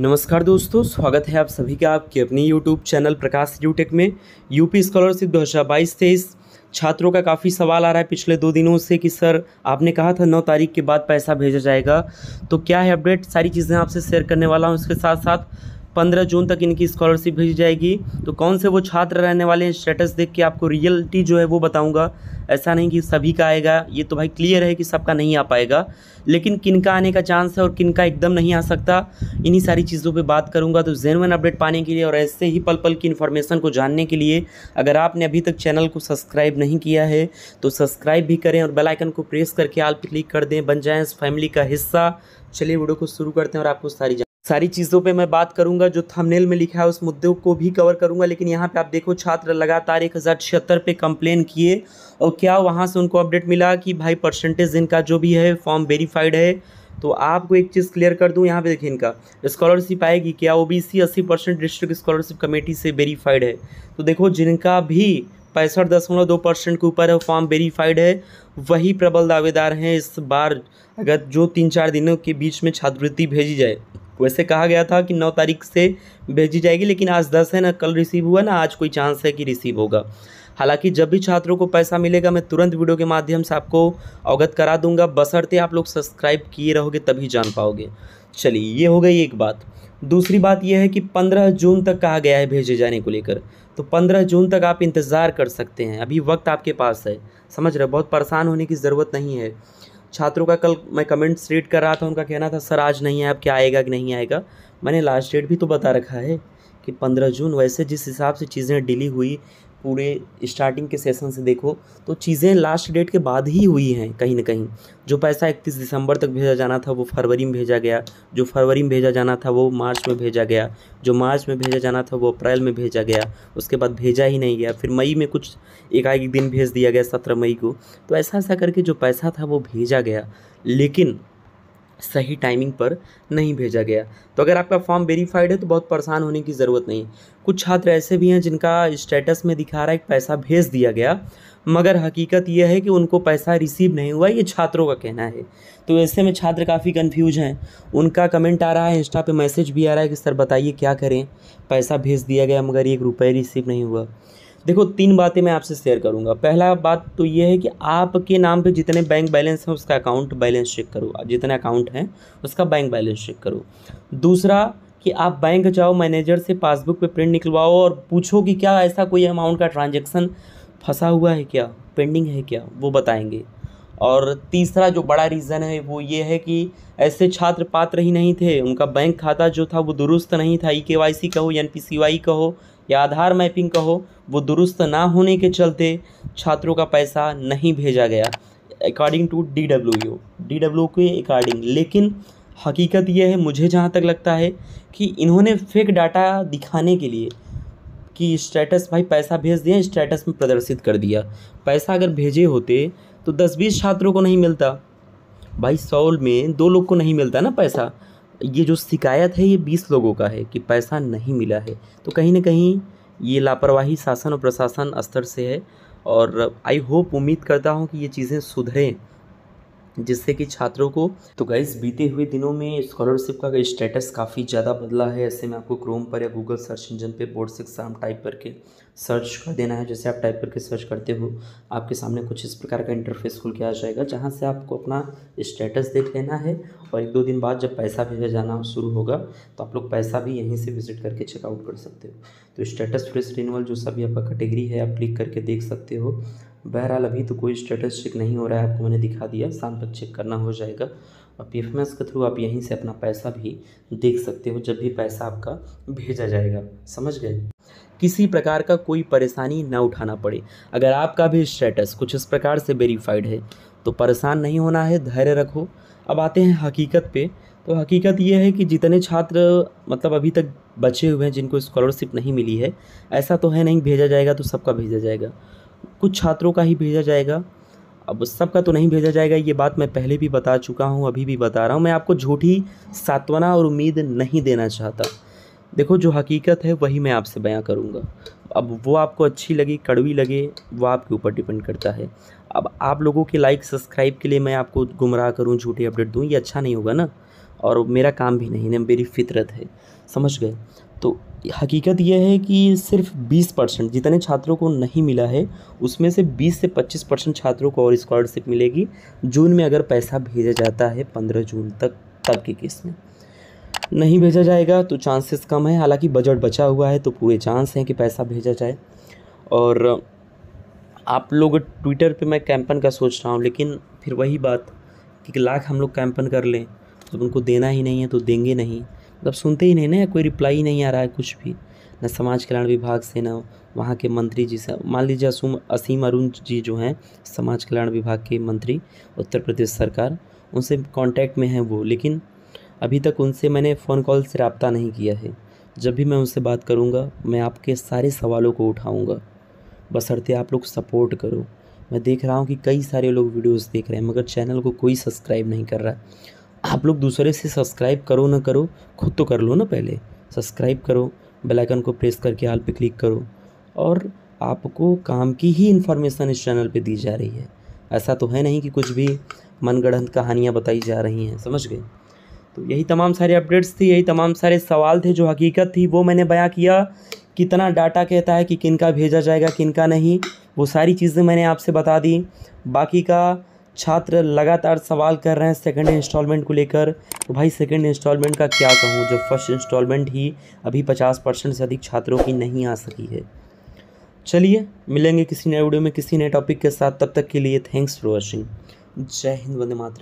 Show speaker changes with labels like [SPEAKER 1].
[SPEAKER 1] नमस्कार दोस्तों स्वागत है आप सभी का आपके अपने यूट्यूब चैनल प्रकाश यूटेक में यूपी स्कॉलरशिप दो हज़ार बाईस तेईस छात्रों का काफ़ी सवाल आ रहा है पिछले दो दिनों से कि सर आपने कहा था नौ तारीख के बाद पैसा भेजा जाएगा तो क्या है अपडेट सारी चीज़ें आपसे शेयर करने वाला हूँ इसके साथ साथ पंद्रह जून तक इनकी स्कॉलरशिप भेजी जाएगी तो कौन से वो छात्र रहने वाले हैं स्टेटस देख के आपको रियलिटी जो है वो बताऊँगा ऐसा नहीं कि सभी का आएगा ये तो भाई क्लियर है कि सबका नहीं आ पाएगा लेकिन किन का आने का चांस है और किन का एकदम नहीं आ सकता इन्हीं सारी चीज़ों पे बात करूँगा तो जेनवन अपडेट पाने के लिए और ऐसे ही पल पल की इन्फॉर्मेशन को जानने के लिए अगर आपने अभी तक चैनल को सब्सक्राइब नहीं किया है तो सब्सक्राइब भी करें और बेलाइकन को प्रेस करके आल क्लिक कर दें बन जाए इस फैमिली का हिस्सा चलिए वीडियो को शुरू करते हैं और आपको सारी सारी चीज़ों पे मैं बात करूंगा जो थंबनेल में लिखा है उस मुद्दे को भी कवर करूंगा लेकिन यहाँ पे आप देखो छात्र लगातार एक हज़ार छिहत्तर पे कंप्लेन किए और क्या वहाँ से उनको अपडेट मिला कि भाई परसेंटेज इनका जो भी है फॉर्म वेरीफाइड है तो आपको एक चीज़ क्लियर कर दूँ यहाँ पे देखिए इनका स्कॉलरशिप आएगी क्या ओ बी सी अस्सी परसेंट डिस्ट्रिक्ट स्कॉलरशिप कमेटी से वेरीफाइड है तो देखो जिनका भी पैंसठ दशमलव दो परसेंट के ऊपर है फॉर्म वेरीफाइड है वही प्रबल दावेदार हैं इस बार अगर जो तीन चार दिनों के बीच में छात्रवृत्ति भेजी जाए वैसे कहा गया था कि नौ तारीख से भेजी जाएगी लेकिन आज दस है ना कल रिसीव हुआ ना आज कोई चांस है कि रिसीव होगा हालांकि जब भी छात्रों को पैसा मिलेगा मैं तुरंत वीडियो के माध्यम से आपको अवगत करा दूंगा बसरते आप लोग सब्सक्राइब किए रहोगे तभी जान पाओगे चलिए ये हो गई एक बात दूसरी बात यह है कि पंद्रह जून तक कहा गया है भेजे जाने को लेकर तो पंद्रह जून तक आप इंतज़ार कर सकते हैं अभी वक्त आपके पास है समझ रहे बहुत परेशान होने की ज़रूरत नहीं है छात्रों का कल मैं कमेंट्स रीड कर रहा था उनका कहना था सर आज नहीं है अब क्या आएगा कि नहीं आएगा मैंने लास्ट डेट भी तो बता रखा है कि पंद्रह जून वैसे जिस हिसाब से चीज़ें डिली हुई पूरे स्टार्टिंग के सेशन से देखो तो चीज़ें लास्ट डेट के बाद ही हुई हैं कहीं ना कहीं जो पैसा इकतीस दिसंबर तक भेजा जाना था वो फरवरी में भेजा गया जो फरवरी में भेजा जाना था वो मार्च में भेजा गया जो मार्च में भेजा जाना था वो अप्रैल में भेजा गया उसके बाद भेजा ही नहीं गया फिर मई में कुछ एकाएक दिन भेज दिया गया सत्रह मई को तो ऐसा ऐसा करके जो पैसा था वो भेजा गया लेकिन सही टाइमिंग पर नहीं भेजा गया तो अगर आपका फॉर्म वेरीफाइड है तो बहुत परेशान होने की ज़रूरत नहीं कुछ छात्र ऐसे भी हैं जिनका स्टेटस में दिखा रहा है कि पैसा भेज दिया गया मगर हकीकत यह है कि उनको पैसा रिसीव नहीं हुआ ये छात्रों का कहना है तो ऐसे में छात्र काफ़ी कन्फ्यूज हैं उनका कमेंट आ रहा है इंस्टा पे मैसेज भी आ रहा है कि सर बताइए क्या करें पैसा भेज दिया गया मगर एक रुपये रिसीव नहीं हुआ देखो तीन बातें मैं आपसे शेयर करूँगा पहला बात तो ये है कि आपके नाम पे जितने बैंक बैलेंस हैं उसका अकाउंट बैलेंस चेक करो जितने अकाउंट हैं उसका बैंक बैलेंस चेक करो दूसरा कि आप बैंक जाओ मैनेजर से पासबुक पे प्रिंट निकलवाओ और पूछो कि क्या ऐसा कोई अमाउंट का ट्रांजेक्शन फंसा हुआ है क्या पेंडिंग है क्या वो बताएंगे और तीसरा जो बड़ा रीज़न है वो ये है कि ऐसे छात्र पात्र ही नहीं थे उनका बैंक खाता जो था वो दुरुस्त नहीं था ई e के वाई सी का हो एन पी सी वाई का हो या आधार मैपिंग का हो वो दुरुस्त ना होने के चलते छात्रों का पैसा नहीं भेजा गया according to D W U D W के अकॉर्डिंग लेकिन हकीकत यह है मुझे जहाँ तक लगता है कि इन्होंने फेक डाटा दिखाने के लिए कि स्टेटस भाई पैसा भेज दिया स्टेटस में प्रदर्शित कर दिया पैसा अगर भेजे होते तो दस बीस छात्रों को नहीं मिलता भाई सौ में दो लोग को नहीं मिलता ना पैसा ये जो शिकायत है ये बीस लोगों का है कि पैसा नहीं मिला है तो कहीं ना कहीं ये लापरवाही शासन और प्रशासन स्तर से है और आई होप उम्मीद करता हूँ कि ये चीज़ें सुधरें जिससे कि छात्रों को तो गाइज बीते हुए दिनों में स्कॉलरशिप का स्टेटस काफ़ी ज़्यादा बदला है ऐसे में आपको क्रोम पर या गूगल सर्च इंजन पे से एग्ज़ाम टाइप करके सर्च कर देना है जैसे आप टाइप करके सर्च करते हो आपके सामने कुछ इस प्रकार का इंटरफेस खुल के आ जाएगा जहाँ से आपको अपना स्टेटस देख लेना है और एक दो दिन बाद जब पैसा भेजा जाना शुरू होगा तो आप लोग पैसा भी यहीं से विजिट करके चेकआउट कर सकते हो तो स्टेटस फ्रेश रिन्यूअल जो सभी आपका कैटेगरी है आप क्लिक करके देख सकते हो बहरहाल अभी तो कोई स्टेटस चेक नहीं हो रहा है आपको मैंने दिखा दिया शाम तक चेक करना हो जाएगा और पी के थ्रू आप यहीं से अपना पैसा भी देख सकते हो जब भी पैसा आपका भेजा जाएगा समझ गए किसी प्रकार का कोई परेशानी ना उठाना पड़े अगर आपका भी स्टेटस कुछ इस प्रकार से वेरीफाइड है तो परेशान नहीं होना है धैर्य रखो अब आते हैं हकीकत पे तो हकीकत ये है कि जितने छात्र मतलब अभी तक बचे हुए हैं जिनको स्कॉलरशिप नहीं मिली है ऐसा तो है नहीं भेजा जाएगा तो सबका भेजा जाएगा कुछ छात्रों का ही भेजा जाएगा अब सबका तो नहीं भेजा जाएगा ये बात मैं पहले भी बता चुका हूँ अभी भी बता रहा हूँ मैं आपको झूठी सातवना और उम्मीद नहीं देना चाहता देखो जो हकीकत है वही मैं आपसे बयां करूँगा अब वो आपको अच्छी लगी कड़वी लगे वो आपके ऊपर डिपेंड करता है अब आप लोगों के लाइक सब्सक्राइब के लिए मैं आपको गुमराह करूँ झूठी अपडेट दूँ ये अच्छा नहीं होगा ना और मेरा काम भी नहीं है मेरी फितरत है समझ गए तो हकीकत यह है कि सिर्फ 20 परसेंट जितने छात्रों को नहीं मिला है उसमें से 20 से 25 परसेंट छात्रों को और स्कॉलरशिप मिलेगी जून में अगर पैसा भेजा जाता है 15 जून तक तब की केस में नहीं भेजा जाएगा तो चांसेस कम है हालांकि बजट बचा हुआ है तो पूरे चांस हैं कि पैसा भेजा जाए और आप लोग ट्विटर पे मैं कैंपन का सोच रहा हूँ लेकिन फिर वही बात कि लाख हम लोग कैंपन कर लें तो उनको देना ही नहीं है तो देंगे नहीं मतलब सुनते ही नहीं ना कोई रिप्लाई नहीं आ रहा है कुछ भी ना समाज कल्याण विभाग से ना वहाँ के मंत्री जी से मान लीजिए असुम असीम अरुण जी जो हैं समाज कल्याण विभाग के मंत्री उत्तर प्रदेश सरकार उनसे कांटेक्ट में हैं वो लेकिन अभी तक उनसे मैंने फ़ोन कॉल से रबता नहीं किया है जब भी मैं उनसे बात करूँगा मैं आपके सारे सवालों को उठाऊँगा बसरते आप लोग सपोर्ट करो मैं देख रहा हूँ कि कई सारे लोग वीडियोस देख रहे हैं मगर चैनल को कोई सब्सक्राइब नहीं कर रहा है आप लोग दूसरे से सब्सक्राइब करो ना करो खुद तो कर लो ना पहले सब्सक्राइब करो बेल आइकन को प्रेस करके आल पे क्लिक करो और आपको काम की ही इन्फॉर्मेशन इस चैनल पे दी जा रही है ऐसा तो है नहीं कि कुछ भी मनगढ़ंत कहानियाँ बताई जा रही हैं समझ गए तो यही तमाम सारे अपडेट्स थी यही तमाम सारे सवाल थे जो हकीकत थी वो मैंने बयाँ किया कितना डाटा कहता है कि किन का भेजा जाएगा किन का नहीं वो सारी चीज़ें मैंने आपसे बता दी बाकी का छात्र लगातार सवाल कर रहे हैं सेकंड इंस्टॉलमेंट को लेकर तो भाई सेकंड इंस्टॉलमेंट का क्या कहूँ जो फर्स्ट इंस्टॉलमेंट ही अभी पचास परसेंट से अधिक छात्रों की नहीं आ सकी है चलिए मिलेंगे किसी नए वीडियो में किसी नए टॉपिक के साथ तब तक के लिए थैंक्स फॉर वॉचिंग जय हिंद वंदे मातरम